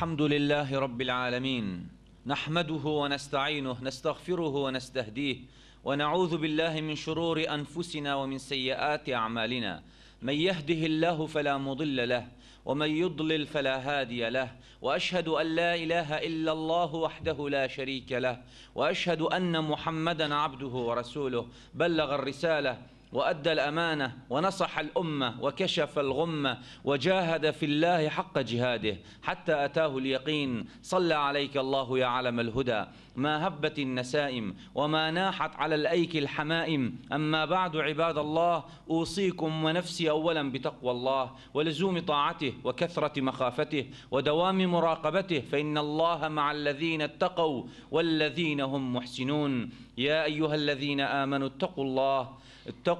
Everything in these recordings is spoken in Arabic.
الحمد لله رب العالمين نحمده ونستعينه نستغفره ونستهديه ونعوذ بالله من شرور أنفسنا ومن سيئات أعمالنا من يهده الله فلا مضل له ومن يضلل فلا هادي له واشهد ان لا اله الا الله وحده لا شريك له واشهد ان محمدا عبده ورسوله بلغ الرساله وأدى الأمانة ونصح الأمة وكشف الغمة وجاهد في الله حق جهاده حتى أتاه اليقين صلى عليك الله يا علم الهدى ما هبت النسائم وما ناحت على الأيك الحمائم أما بعد عباد الله أوصيكم ونفسي أولا بتقوى الله ولزوم طاعته وكثرة مخافته ودوام مراقبته فإن الله مع الذين اتقوا والذين هم محسنون يا أيها الذين آمنوا اتقوا الله اتقوا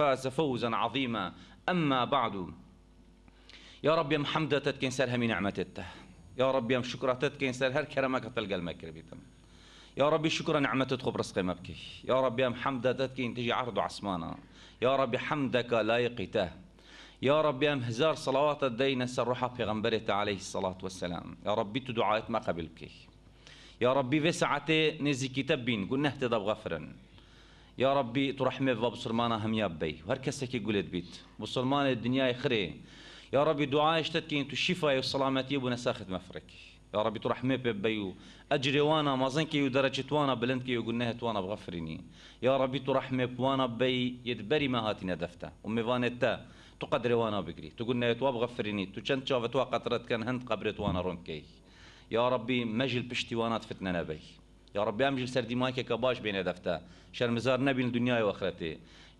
فاز فوزا عظيما أما بعد يا رب يم تتكين سالها همي نعمتته يا رب يم شكرا كنسر هر كرمك تلقى المكر بيتم يا ربي شكرا نعمتت خبرس قيمبك يا رب يم حمدتت تتكين تجي عرض عصمانا يا رب حمدك لا يقته يا رب يم هزار صلوات الدين في بيغمبرت عليه الصلاة والسلام يا ربي تدعاء ما قبلك يا ربي في ساعتي نزي بين قلنا اهتدى غفرا يا ربي تو باب و هم يا بي هر کسی قلت بيت بیت بسرمان دنیای يا ربي دعاء اشتتكين تو شفاء وسلامتي ابو نساخت مفرك يا ربي تو رحمه ببيو اجري وانا زنكي ودرجت وانا بلنكي وقلناها وانا بغفرني يا ربي تو وانا بي يدبري ما هاتي ندفته امي فانتا تو وانا بقري تو قلنا تو بغفرني تو كنت شافت قطرت كان هند قبرت وانا رونكي يا ربي مجل بشتي وانا تفتنا نبي يا ربي امجل سردی ما که باش بین دفته شرمزار نبین الدنيا و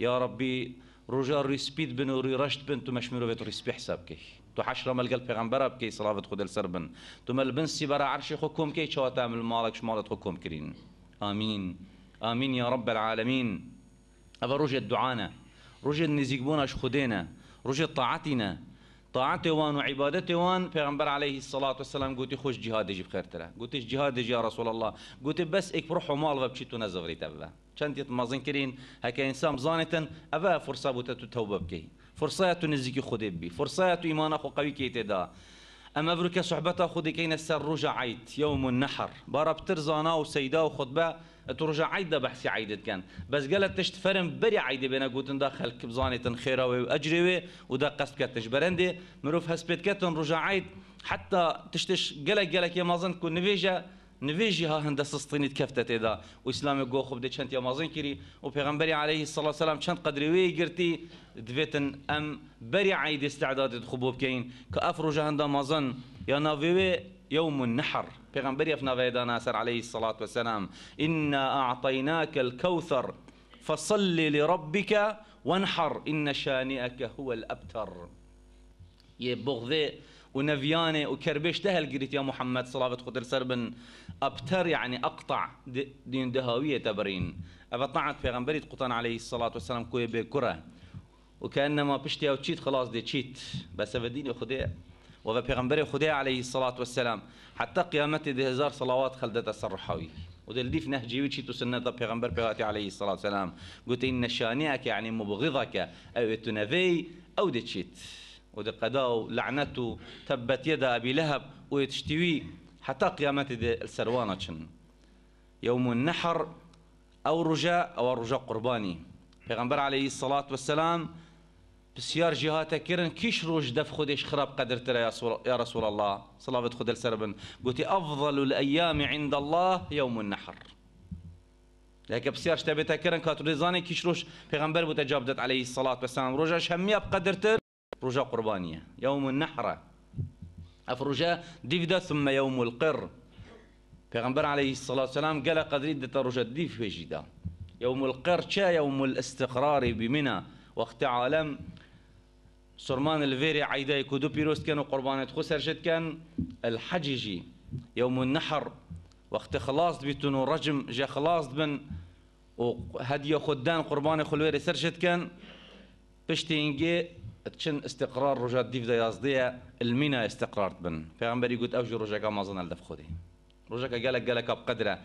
يا ربي رجا ريسبيد بن وري رشت بن تو مشمرو بيت ريسبي حسابك تو حشر مال قلب پیغمبر اب بكي صلاة خود بن تو مال بن سي سيبرا عرش حكم كي شو عمل مالك شمال حكم كرين آمين آمين يا رب العالمين أبا رجا دعانا رجا نزيقبونا خدينا رجا طاعتنا طاعت وان وعبادته وان پیغمبر علیه الصلاة والسلام گوتی خوش جهاد جیب خیر تره گوتی جهاد یا رسول الله گوتی بس ایک بروح و مال و بچی تو نزغری تبه چند یت مازن کرین هکا انسان زانتن اوه فرصه بوتا تو توبه بکی فرصه تو نزیکی خود بی فرصه تو ایمان خو قوی کیت دا اما بروك صحبتا خودي كاين السر رجع عيد يوم النحر بتر ترزانا وسيدا سەیدا ترجع عيد ئەتو ڕژە عیددا بەحسی عیدتکەن بەسگەلە تشت فرم بري عيد بينا گوتندا خەلک كبزاني خێراوێ و ودا قصد كاتش برندي مروف هسبيت كاتن رجع عيد حتى تشتش قلق قلق يا مازن كون نوێژە نویجی ها هنده سستینید کفته تیدا و اسلام گو خوب ده چند یامازن کری و پیغمبری علیه الصلاة والسلام چند قدری وی گرتی دویتن ام بری عید استعداد خوبوب کین که افرو جهنده مازن یا ناویوی يوم النحر پیغمبری افنا فيدا ناصر عليه الصلاة والسلام إنا أعطيناك الكوثر فصل لربك وانحر إن شانئك هو الأبتر يبغذي ونفيانه وكربش دهل قريت يا محمد صلاة خطر سربن ابتر يعني اقطع دين دهاويه تبرين في غنبريت قطان عليه الصلاه والسلام كوي بكره وكانما بشتي او تشيت خلاص دي تشيت بس بدين خدي وفي غنبري خدي عليه الصلاه والسلام حتى قيامتي دي هزار صلوات خلدت الصرحوي ديف نهجي وشيت سنة بيغمبر بيغاتي عليه الصلاة والسلام قلت إن شانئك يعني مبغضك أو تنفي أو دتشيت ودي قداو لعنته تبت يد أبي لهب ويتشتوي حتى قيامة دي السروانة يوم النحر أو رجاء أو رجاء قرباني پیغمبر عليه الصلاة والسلام بسيار جهاته كرن كيش روج دف خدش خراب قدر ترى يا رسول الله صلاة خد السربن قلت أفضل الأيام عند الله يوم النحر لك بسيار شتبه كرن كاتو رزاني كيش روش پیغمبر بوتا عليه الصلاة والسلام رجاء همية بقدرتر فروجا قربانية يوم النحرة أفرجا ديفدا ثم يوم القر پیغمبر عليه الصلاة والسلام قال قدري دتا رجا ديف فيجدا يوم القر شا يوم الاستقرار بمنا وقت عالم سرمان الفيري عيدا يكودو بيروس كانوا قربانة خسر جد كان الحججي يوم النحر وقت خلاص بيتون رجم جا خلاص بن وهدي خدان قربانة خلوير سرجت كان بشتينجي تشن استقرار رجاء ديف دا يازديا المينا استقرار بن پیغمبری قلت اوجو رجاء كما ظن الدف خودي رجا کا گلك گلك بقدره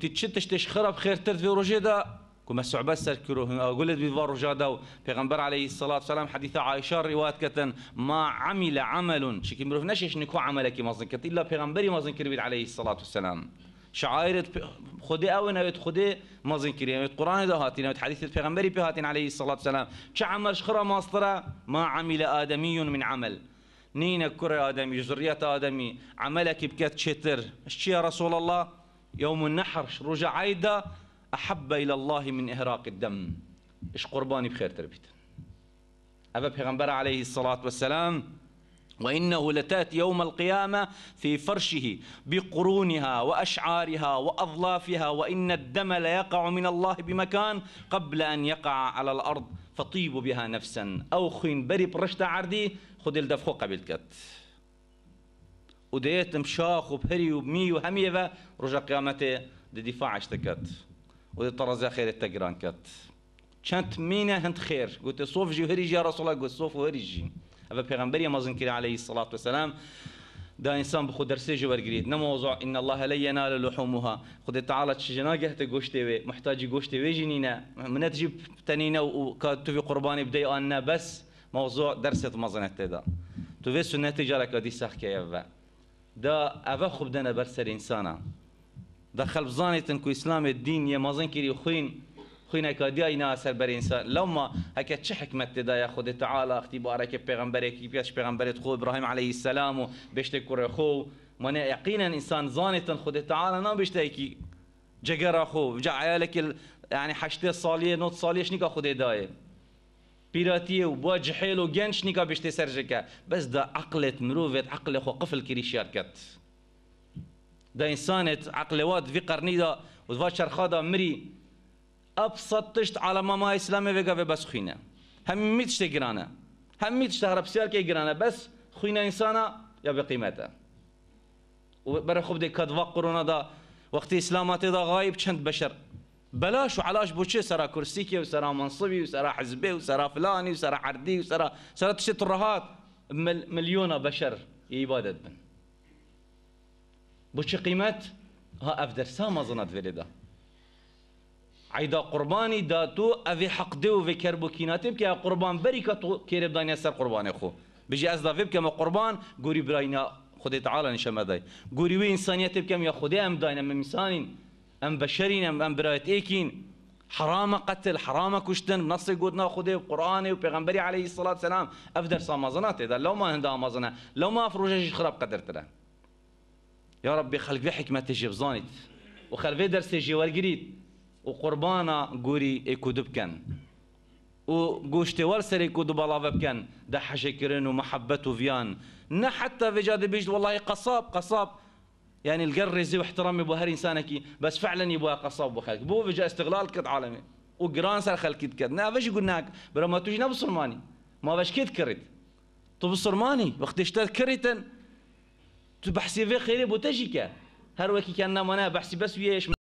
تشن تشتش تشخرب ترد في رجاء دا كما الصعبة سركروهم أو قلت بفار رجادو بيغمبر عليه الصلاة والسلام حديث عائشة رواية كتن ما عمل عمل شكي مروف نشيش نكو عملك مازن كت إلا بيغمبري مازن كربيد عليه الصلاة والسلام شعائرت خدي او نوید خدا مازن كريم نوید قرآن ده هاتی نوید حدیث پیغمبری پی هاتین الصلاة والسلام چه شخرا خرا ماسترا ما عمل آدمي من عمل نين كرة آدمي جرية آدمي عملك بكات شتر اشتي يا رسول الله يوم النحر رجع عيدا أحب إلى الله من إهراق الدم اش قرباني بخير تربيت أبا پیغمبر عليه الصلاة والسلام وإنه لتات يوم القيامة في فرشه بقرونها وأشعارها وأظلافها وإن الدم ليقع من الله بمكان قبل أن يقع على الأرض فطيبوا بها نفسا أو خين بري برشتا عردي خذ الدفخو قبل كت وديت مشاخ وبهري وبمي وهميفة رجع قيامته لدفاع اشتكت ودي طرز خير التقران كت كانت مينة هند خير قلت صوف جي هريجي يا رسول الله قلت صوف وهرجي ئەە پێغمبەری مەزن کرا عليه سلاات وسلام. دا انسان بخود درسيجي ورقريد نما نموضوع ان الله لا ينال لحومها خد تعالى تشجنا قهت غوشتي وي محتاج غوشتي وي جنينا من تجيب تنينا وكاتو في قرباني بدي انا بس موضوع درس مزنت دا تو في سنة تجارك دي ساخك يا دا افا خبدنا برسر انسانا دا خلف زانيتن كو اسلام الدين يا مازن كيري خوين خوينك دياينا اثر بر انسان لو لما هكا تش حكمه تدا خود تعالى اختبارك پیغمبرك بيش پیغمبرت خو ابراهيم عليه السلام و بشت كور خو من يقينا انسان ظانتا خود تعالى نا بشتايكي جگر خو جا عيالك يعني حشته صاليه نوت صاليه شنيكا خود دايه بيراتيه وبوا جحيل وجن شنيكا بشتي سرجكا بس دا عقلت مروفت عقل خو قفل كريشيار كات دا انسانت عقلوات في قرنيدا وفاشر خادا مري ابسط تشت على ماما اسلام وگا و بس خوینه همی تشت گرانه همی تشت هر بسیار که گرانه بس خوینه انسانا یا به قیمته و برای خوب دیکت وقت قرونا دا وقتی اسلامات دا غایب چند بشر بلاش وعلاش بوشي سرا كرسيكي وسرا منصبي وسرا حزبي وسرا فلاني وسرا عردي وسرا سرا تشت الرهات مليون بشر يبادت بن بوشي قيمت ها افدر سامة زنات فيلي عيدا قرباني داتو أفي حق دو في كربو كيناتب كي قربان بريكا كيرب دانيا سر قرباني خو بيجي أزدا فيب كما قربان قوري براينا خدي تعالى نشما داي قوري وي إنسانية بكم يا خدي أم داين أم إنسانين أم بشرين أم, أم برايت إيكين حرام قتل حرام كشتن نص قدنا خدي وقرآني وبيغمبري عليه الصلاة والسلام أفدر سامازنات إذا لو ما هندا لوما لو ما أفروجش خراب قدرت له يا ربي خلق في حكمة تجيب زانت وخلق في درس ورقريت و قربانا گوری اکو دبکن و گوشتوار سری کو دو بالاوه ده حشکرین و محبت و فيان نه حتى في جاد والله قصاب قصاب يعني القر و واحترامي به هر کی بس فعلا يبوها قصاب خالق بو فجا استغلال كد عالمي وقران صار خلك كد نا فش قلناك برا ما توجي نبصر ماني ما فش كيت كرت تبصر ماني وقت اشتاد كرتا تبحسي في خيري بو که هر وقتی كان مانا بحسي بس ویش